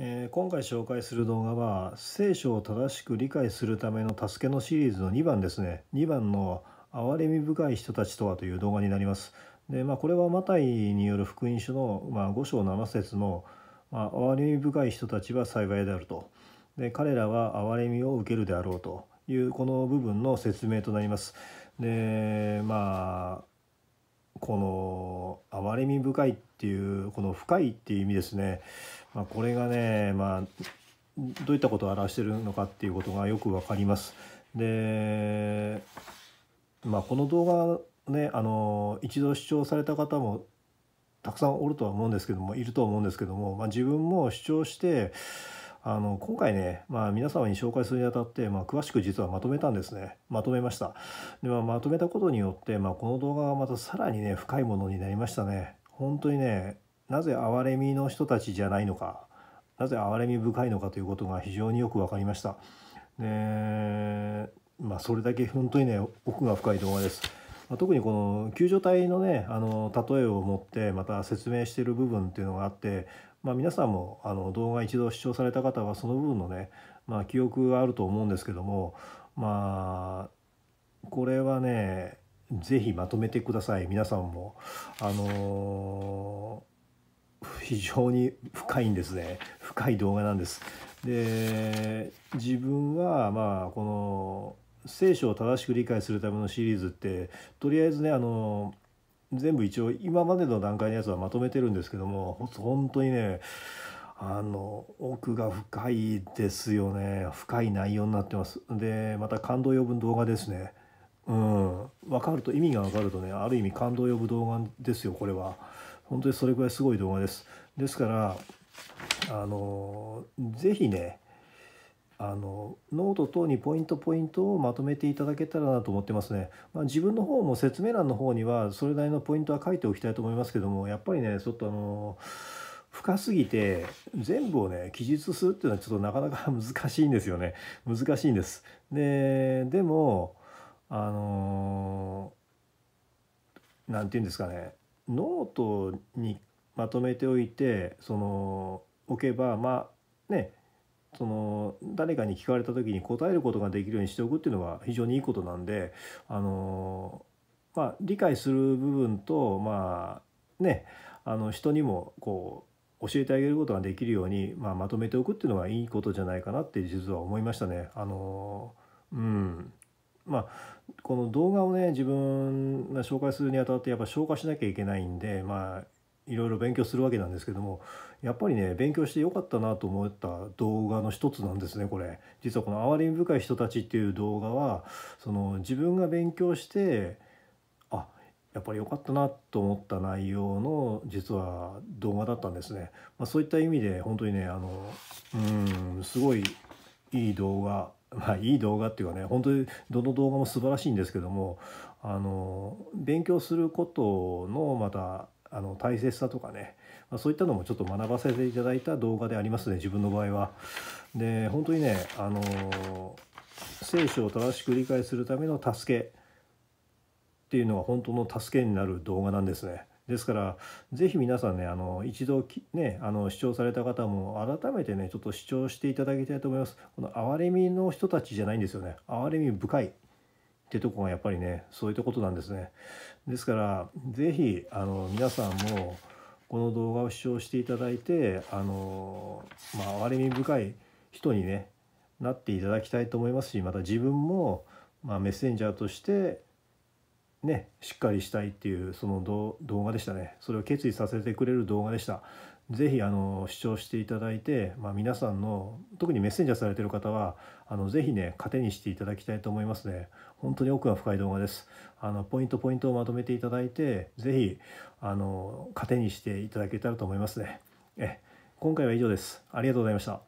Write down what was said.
えー、今回紹介する動画は聖書を正しく理解するための助けのシリーズの2番ですね2番の憐れみ深い人たちとはという動画になりますでまあこれはマタイによる福音書の、まあ、5章7節の、まあ、憐れみ深い人たちは幸いであるとで彼らは憐れみを受けるであろうというこの部分の説明となりますでまあこの憐れみ深いっていうこの深いっていう意味ですね、まあ、これがね、まあ、どういったことを表してるのかっていうことがよくわかります。で、まあ、この動画ねあの一度視聴された方もたくさんおるとは思うんですけどもいると思うんですけども、まあ、自分も主張してあの今回ね、まあ、皆様に紹介するにあたって、まあ、詳しく実はまとめたんですねまとめましたで、ままとめたことによって、まあ、この動画がまたさらにね深いものになりましたね本当にねなぜ憐れみの人たちじゃないのかなぜ憐れみ深いのかということが非常によく分かりましたでまあそれだけ本当にね奥が深い動画ですま特にこの救助隊のねあの例えを持ってまた説明してる部分っていうのがあって、まあ、皆さんもあの動画一度視聴された方はその部分のね、まあ、記憶があると思うんですけどもまあこれはね是非まとめてください皆さんも。あのー、非常に深いんですね深い動画なんですで自分はまあこの聖書を正しく理解するためのシリーズってとりあえずねあの全部一応今までの段階のやつはまとめてるんですけども本当にねあの奥が深いですよね深い内容になってますでまた感動を呼ぶ動画ですねうん分かると意味が分かるとねある意味感動を呼ぶ動画ですよこれは本当にそれくらいすごい動画ですですからあの是非ねあのノート等にポイントポイントをまとめていただけたらなと思ってますね、まあ、自分の方も説明欄の方にはそれなりのポイントは書いておきたいと思いますけどもやっぱりねちょっとあの深すぎて全部をね記述するっていうのはちょっとなかなか 難しいんですよね難しいんですででもあの何て言うんですかねノートにまとめておいてその置けばまあねその誰かに聞かれた時に答えることができるようにしておくっていうのは非常にいいことなんであの、まあ、理解する部分とまあねあの人にもこう教えてあげることができるように、まあ、まとめておくっていうのはいいことじゃないかなって実は思いましたね。あのうんまあ、この動画をね自分が紹介するにあたってやっぱ消化しなきゃいけないんで、まあ、いろいろ勉強するわけなんですけどもやっぱりね勉強してよかったなと思った動画の一つなんですねこれ実はこの「哀れみ深い人たち」っていう動画はその自分が勉強してあやっぱり良かったなと思った内容の実は動画だったんですね、まあ、そういった意味で本当にねあのうんすごいいい動画 まあ、いい動画っていうかね本当にどの動画も素晴らしいんですけどもあの勉強することのまたあの大切さとかね、まあ、そういったのもちょっと学ばせていただいた動画でありますね自分の場合は。で本当にねあの聖書を正しく理解するための助けっていうのが本当の助けになる動画なんですね。ですから是非皆さんねあの一度ねあの視聴された方も改めてねちょっと視聴していただきたいと思います。この憐れみの人たちじゃないんですよね憐れみ深いってとこがやっぱりねそういったことなんですね。ですから是非あの皆さんもこの動画を視聴していただいてあの、まあ、れみ深い人に、ね、なっていただきたいと思いますしまた自分も、まあ、メッセンジャーとしてねしっかりしたいっていうその動画でしたねそれを決意させてくれる動画でしたぜひあの視聴していただいて、まあ、皆さんの特にメッセンジャーされてる方はあのぜひね糧にしていただきたいと思いますね本当に奥が深い動画ですあのポイントポイントをまとめていただいてぜひあの糧にしていただけたらと思いますねえ今回は以上ですありがとうございました